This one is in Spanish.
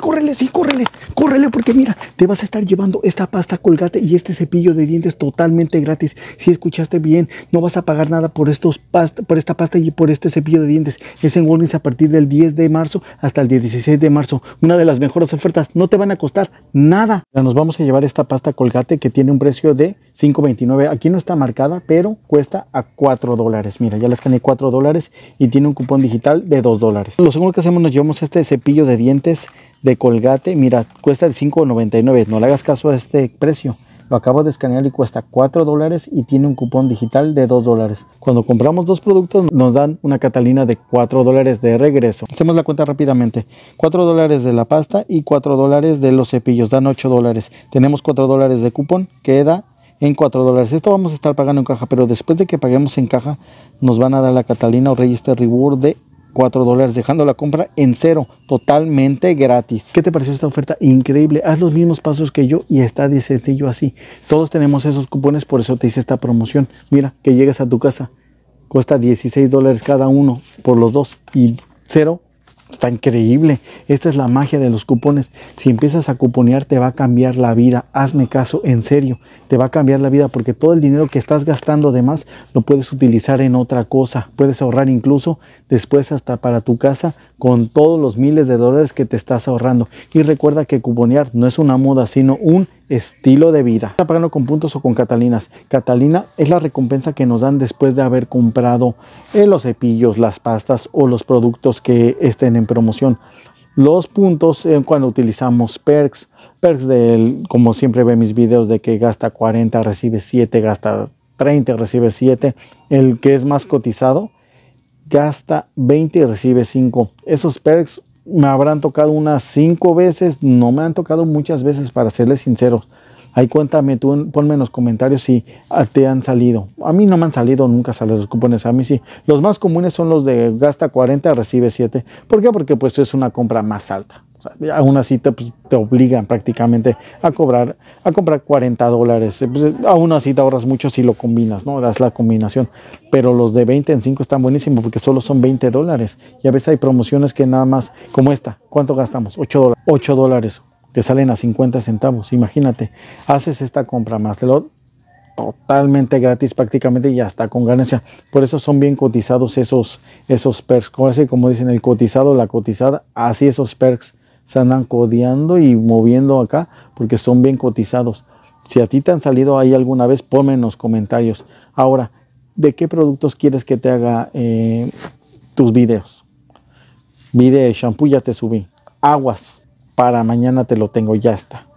córrele, sí, córrele, córrele, porque mira, te vas a estar llevando esta pasta colgate y este cepillo de dientes totalmente gratis. Si escuchaste bien, no vas a pagar nada por, estos por esta pasta y por este cepillo de dientes. Es en Walgreens a partir del 10 de marzo hasta el 16 de marzo. Una de las mejores ofertas, no te van a costar nada. Nos vamos a llevar esta pasta colgate que tiene un precio de 5.29. Aquí no está marcada, pero cuesta a 4 dólares. Mira, ya la escaneé 4 dólares y tiene un cupón digital de 2 dólares. Lo segundo que hacemos, nos llevamos este cepillo de dientes de Colgate, mira, cuesta el 5.99. No le hagas caso a este precio. Lo acabo de escanear y cuesta 4 dólares y tiene un cupón digital de 2 dólares. Cuando compramos dos productos nos dan una Catalina de 4 dólares de regreso. Hacemos la cuenta rápidamente. 4 dólares de la pasta y 4 dólares de los cepillos. Dan 8 dólares. Tenemos 4 dólares de cupón. Queda en 4 dólares. Esto vamos a estar pagando en caja, pero después de que paguemos en caja, nos van a dar la Catalina o Register Reward de 4 dólares, dejando la compra en cero, totalmente gratis. ¿Qué te pareció esta oferta? Increíble. Haz los mismos pasos que yo y está de sencillo así. Todos tenemos esos cupones, por eso te hice esta promoción. Mira, que llegas a tu casa. Cuesta 16 dólares cada uno por los dos y cero Está increíble. Esta es la magia de los cupones. Si empiezas a cuponear te va a cambiar la vida. Hazme caso, en serio. Te va a cambiar la vida porque todo el dinero que estás gastando además lo puedes utilizar en otra cosa. Puedes ahorrar incluso después hasta para tu casa con todos los miles de dólares que te estás ahorrando. Y recuerda que cuponear no es una moda, sino un estilo de vida. Está pagando con puntos o con catalinas. Catalina es la recompensa que nos dan después de haber comprado eh, los cepillos, las pastas o los productos que estén en promoción. Los puntos en eh, cuando utilizamos perks, perks del, como siempre ve mis videos de que gasta 40, recibe 7, gasta 30, recibe 7. El que es más cotizado gasta 20 y recibe 5. Esos perks me habrán tocado unas cinco veces, no me han tocado muchas veces, para serles sinceros. Ahí cuéntame, tú ponme en los comentarios si te han salido. A mí no me han salido nunca salen los cupones, a mí sí. Los más comunes son los de gasta 40, recibe 7. ¿Por qué? Porque pues es una compra más alta aún así te, pues, te, obligan prácticamente a cobrar, a comprar 40 dólares. Eh, pues, eh, aún así te ahorras mucho si lo combinas, ¿no? Das la combinación. Pero los de 20 en 5 están buenísimos porque solo son 20 dólares. Y a veces hay promociones que nada más, como esta, ¿cuánto gastamos? 8 dólares. 8 dólares que salen a 50 centavos. Imagínate, haces esta compra más lo totalmente gratis prácticamente y está con ganancia. Por eso son bien cotizados esos, esos perks. como dicen, el cotizado, la cotizada, así esos perks se andan codeando y moviendo acá porque son bien cotizados. Si a ti te han salido ahí alguna vez, ponme en los comentarios. Ahora, ¿de qué productos quieres que te haga eh, tus videos? Video, shampoo ya te subí. Aguas, para mañana te lo tengo, ya está.